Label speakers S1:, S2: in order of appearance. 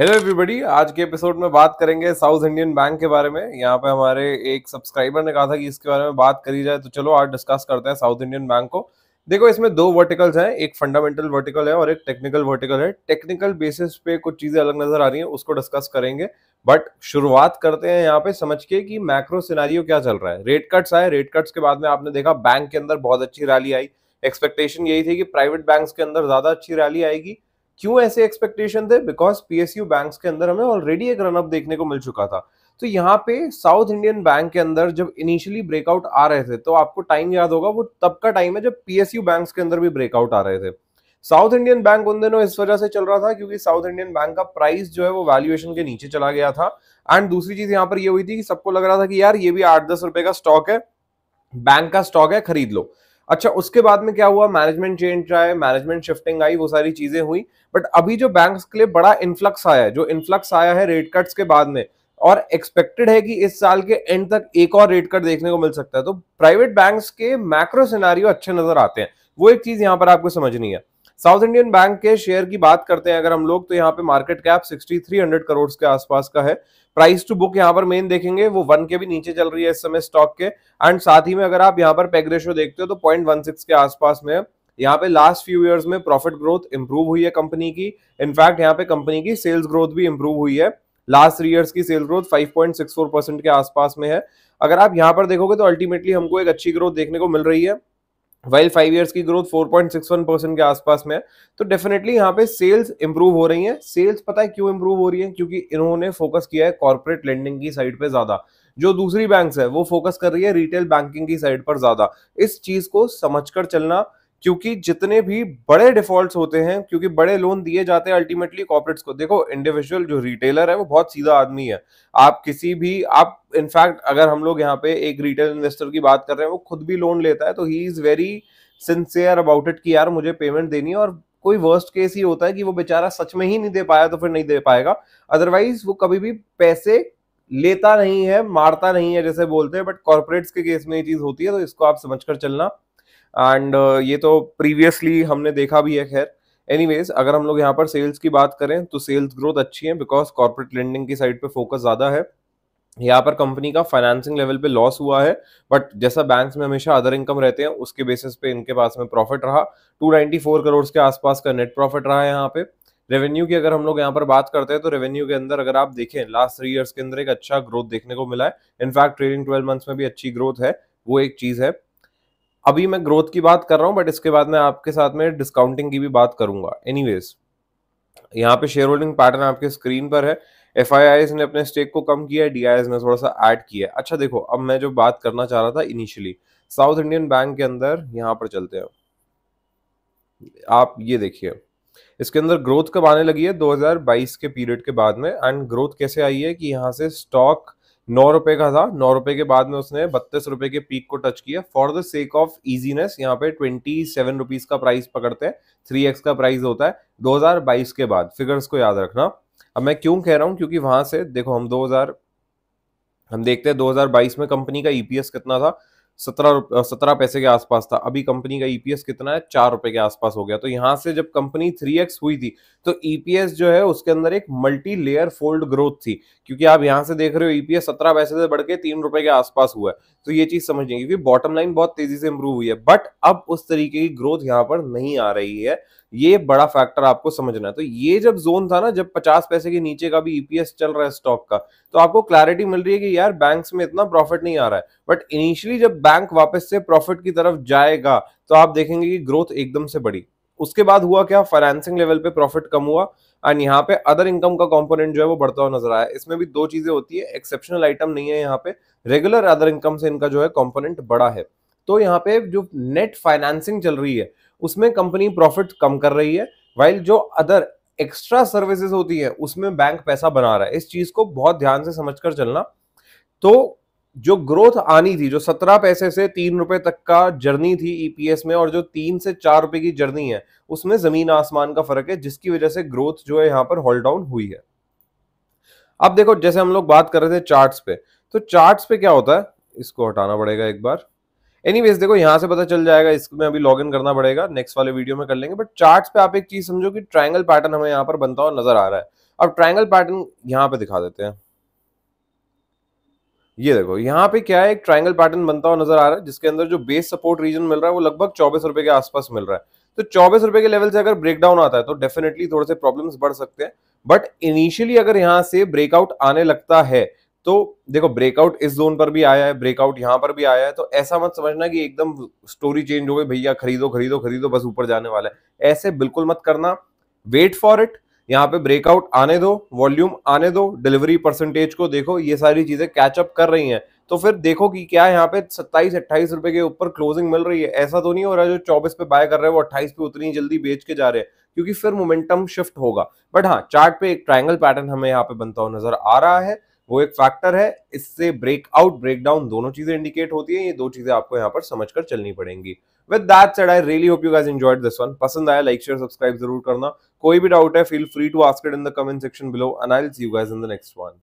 S1: hello everybody आज के episode में बात करेंगे साउथ इंडियन बैंक के बारे में यहाँ पे हमारे एक सब्सक्राइबर ने कहा था कि इसके बारे में बात करी जाए तो चलो आज डिस्कस करते हैं साउथ इंडियन बैंक को देखो इसमें दो वर्टिकल्स हैं एक फंडामेंटल वर्टिकल है और एक टेक्निकल वर्टिकल है टेक्निकल बेसिस पे कुछ चीज़ें अलग नजर आ रही हैं उसको डिस्कस करेंगे बट शुरुआत करते हैं यहाँ पे समझ के कि मैक्रो सिनारियो क्या चल रहा है रेट कट्स आए रेट कट्स के बाद में आपने देखा बैंक के अंदर बहुत अच्छी रैली आई एक्सपेक्टेशन यही थी कि प्राइवेट बैंक के अंदर ज़्यादा अच्छी रैली आएगी क्यों ऐसे एक्सपेक्टेशन थे बिकॉज पीएसयू बैंक्स के अंदर हमें ऑलरेडी एक रनअप देखने को मिल चुका था तो यहाँ पे साउथ इंडियन बैंक के अंदर जब इनिशियली ब्रेकआउट आ रहे थे तो आपको टाइम याद होगा वो तब का टाइम है जब पीएसयू बैंक्स के अंदर भी ब्रेकआउट आ रहे थे साउथ इंडियन बैंक उन दिनों इस वजह से चल रहा था क्योंकि साउथ इंडियन बैंक का प्राइस जो है वो वैल्यूएशन के नीचे चला गया था एंड दूसरी चीज यहाँ पर ये हुई थी कि सबको लग रहा था कि यार ये भी आठ दस रुपए का स्टॉक है बैंक का स्टॉक है खरीद लो अच्छा उसके बाद में क्या हुआ मैनेजमेंट चेंज आए मैनेजमेंट शिफ्टिंग आई वो सारी चीजें हुई बट अभी जो बैंक के लिए बड़ा इन्फ्लक्स आया है जो इन्फ्लक्स आया है रेट कट्स के बाद में और एक्सपेक्टेड है कि इस साल के एंड तक एक और रेट कट देखने को मिल सकता है तो प्राइवेट बैंक्स के मैक्रो सिनारियो अच्छे नजर आते हैं वो एक चीज यहां पर आपको समझनी है साउथ इंडियन बैंक के शेयर की बात करते हैं अगर हम लोग तो यहाँ पे मार्केट कैप 6300 करोड़ के आसपास का है प्राइस टू बुक यहाँ पर मेन देखेंगे वो वन के भी नीचे चल रही है इस समय स्टॉक के एंड साथ ही में अगर आप यहाँ पर पेग रेशो देखते हो तो पॉइंट के आसपास में है यहाँ पे लास्ट फ्यू ईयर्स में प्रॉफिट ग्रोथ इंप्रूव हुई है कंपनी की इनफैक्ट यहाँ पे कंपनी की सेल्स ग्रोथ भी इंप्रूव हुई है लास्ट थ्री ईयर्स की सेल्स ग्रोथ 5.64 परसेंट के आसपास में है अगर आप यहाँ पर देखोगे तो अल्टीमेटली हमको एक अच्छी ग्रोथ देखने को मिल रही है वाइल फाइव ईयर्स की ग्रोथ 4.61 परसेंट के आसपास में है तो डेफिनेटली यहाँ पे सेल्स इंप्रूव हो रही हैं सेल्स पता है क्यों इंप्रूव हो रही है क्योंकि इन्होंने फोकस किया है कॉर्पोरेट लेंडिंग की साइड पे ज्यादा जो दूसरी बैंक्स है वो फोकस कर रही है रिटेल बैंकिंग की साइड पर ज्यादा इस चीज को समझकर चलना क्योंकि जितने भी बड़े डिफॉल्ट्स होते हैं क्योंकि बड़े लोन दिए जाते हैं अल्टीमेटली कॉपरेट्स को देखो इंडिविजुअल जो रिटेलर है वो बहुत सीधा आदमी है आप किसी भी आप इनफैक्ट अगर हम लोग यहाँ पे एक रिटेल इन्वेस्टर की बात कर रहे हैं वो खुद भी लोन लेता है तो he is very sincere about it कि यार मुझे पेमेंट देनी है और कोई वर्स्ट केस ही होता है कि वो बेचारा सच में ही नहीं दे पाया तो फिर नहीं दे पाएगा अदरवाइज वो कभी भी पैसे लेता नहीं है मारता नहीं है जैसे बोलते हैं बट कॉर्पोरेट्स के केस में ये चीज होती है तो इसको आप समझ कर चलना एंड uh, ये तो प्रीवियसली हमने देखा भी है खैर एनीवेज अगर हम लोग यहाँ पर सेल्स की बात करें तो सेल्स ग्रोथ अच्छी है बिकॉज कॉर्पोरेट लेंडिंग की साइड पे फोकस ज़्यादा है यहाँ पर कंपनी का फाइनेंसिंग लेवल पे लॉस हुआ है बट जैसा बैंक्स में हमेशा अदर इनकम रहते हैं उसके बेसिस पे इनके पास में प्रॉफिट रहा 294 करोड़ के आसपास का नेट प्रॉफिट रहा है यहाँ पे रेवेन्यू की अगर हम लोग यहाँ पर बात करते हैं तो रेवेन्यू के अंदर अगर आप देखें लास्ट थ्री ईयर्स के अंदर एक अच्छा ग्रोथ देखने को मिला है इनफैक्ट ट्रेडिंग ट्वेल्व मंथ्स में भी अच्छी ग्रोथ है वो एक चीज़ है अभी मैं ग्रोथ की बात कर रहा हूं बट इसके बाद मैं आपके साथ में डिस्काउंटिंग की भी बात करूंगा एनी वेज यहाँ पे शेयर होल्डिंग पैटर्न आपके स्क्रीन पर है एफ ने अपने स्टेक को कम किया है डी ने थोड़ा सा ऐड किया है अच्छा देखो अब मैं जो बात करना चाह रहा था इनिशियली साउथ इंडियन बैंक के अंदर यहाँ पर चलते हैं आप ये देखिए इसके अंदर ग्रोथ कब आने लगी है 2022 के पीरियड के बाद में एंड ग्रोथ कैसे आई है कि यहाँ से स्टॉक नौ रुपए का था नौ रुपए के बाद में उसने बत्तीस रुपए के पीक को टच किया for the sake of easiness यहाँ पे ट्वेंटी सेवन रुपीज का प्राइस पकड़ते हैं थ्री एक्स का प्राइस होता है 2022 के बाद फिगर्स को याद रखना अब मैं क्यों कह रहा हूँ क्योंकि वहां से देखो हम 2000 हम देखते हैं 2022 में कंपनी का ईपीएस e कितना था सत्रह सत्रह पैसे के आसपास था अभी कंपनी का ईपीएस e कितना है चार रुपए के आसपास हो गया तो यहां से जब कंपनी थ्री एक्स हुई थी तो ईपीएस e जो है उसके अंदर एक मल्टी लेयर फोल्ड ग्रोथ थी क्योंकि आप यहां से देख रहे हो ईपीएस e सत्रह पैसे से बढ़ के तीन रुपए के आसपास हुआ है तो ये चीज समझेंगे क्योंकि बॉटम लाइन बहुत तेजी से इंप्रूव हुई है बट अब उस तरीके की ग्रोथ यहाँ पर नहीं आ रही है ये बड़ा फैक्टर आपको समझना है तो ये जब जोन था ना जब 50 पैसे के नीचे का भी ईपीएस e चल रहा है स्टॉक का तो आपको क्लैरिटी मिल रही है कि यार बैंक्स में इतना प्रॉफिट नहीं आ रहा है बट इनिशियली जब बैंक वापस से प्रॉफिट की तरफ जाएगा तो आप देखेंगे कि ग्रोथ एकदम से बढ़ी उसके बाद हुआ क्या फाइनेंसिंग लेवल पे प्रॉफिट कम हुआ एंड यहाँ पे अदर इनकम का कंपोनेंट जो है वो बढ़ता हुआ नजर आया इसमें भी दो चीजें होती है एक्सेप्शनल आइटम नहीं है यहाँ पे रेगुलर अदर इनकम से इनका जो है कंपोनेंट बड़ा है तो यहाँ पे जो नेट फाइनेंसिंग चल रही है उसमें कंपनी प्रॉफिट कम कर रही है वाइल जो अदर एक्स्ट्रा सर्विसेज होती है उसमें बैंक पैसा बना रहा है इस चीज को बहुत ध्यान से समझकर चलना तो जो ग्रोथ आनी थी जो सत्रह पैसे से तीन रुपए तक का जर्नी थी ईपीएस e में और जो तीन से चार रुपए की जर्नी है उसमें जमीन आसमान का फर्क है जिसकी वजह से ग्रोथ जो है यहां पर होल्ड डाउन हुई है अब देखो जैसे हम लोग बात कर रहे थे चार्ट्स पे तो चार्ट्स पे क्या होता है इसको हटाना पड़ेगा एक बार एनीवेज देखो यहाँ से पता चल जाएगा इसमें अभी लॉग इन करना पड़ेगा नेक्स्ट वाले वीडियो में कर लेंगे बट चार्ट पे आप एक चीज समझो कि ट्राइंगल पैटर्न हमें यहाँ पर बनता हुआ नजर आ रहा है अब ट्राइंगल पैटर्न यहाँ पे दिखा देते हैं ये देखो यहाँ पे क्या है एक ट्राइंगल पैटर्न बनता हुआ नजर आ रहा है जिसके अंदर जो बेस सपोर्ट रीजन मिल रहा है वो लगभग चौबीस रुपए के आसपास मिल रहा है तो चौबीस रुपए के लेवल से अगर ब्रेकडाउन आता है तो डेफिनेटली थोड़े से प्रॉब्लम्स बढ़ सकते हैं बट इनिशियली अगर यहाँ से ब्रेकआउट आने लगता है तो देखो ब्रेकआउट इस जोन पर भी आया है ब्रेकआउट यहाँ पर भी आया है तो ऐसा मत समझना कि एकदम स्टोरी चेंज हो गई भैया खरीदो खरीदो खरीदो बस ऊपर जाने वाला है ऐसे बिल्कुल मत करना वेट फॉर इट यहाँ पे ब्रेकआउट आने दो वॉल्यूम आने दो डिलीवरी परसेंटेज को देखो ये सारी चीजें कैचअप कर रही हैं तो फिर देखो कि क्या यहाँ पे सत्ताईस अट्ठाईस रुपए के ऊपर क्लोजिंग मिल रही है ऐसा तो नहीं हो रहा है जो चौबीस पे बाय कर रहे हैं वो अट्ठाईस पे उतनी जल्दी बेच के जा रहे हैं क्योंकि फिर मोमेंटम शिफ्ट होगा बट हाँ चार्ट पे एक ट्राइंगल पैटर्न हमें यहाँ पे बनता हुआ नजर आ रहा है वो एक फैक्टर है इससे ब्रेकआउट ब्रेकडाउन दोनों चीजें इंडिकेट होती है ये दो चीजें आपको यहाँ पर समझ कर चलनी पड़ेंगी with that said I really hope you guys enjoyed this one पसंद आया लाइक शेयर सब्सक्राइब जरूर करना कोई भी डाउट है feel free to ask it in the comment section below and I will see you guys in the next one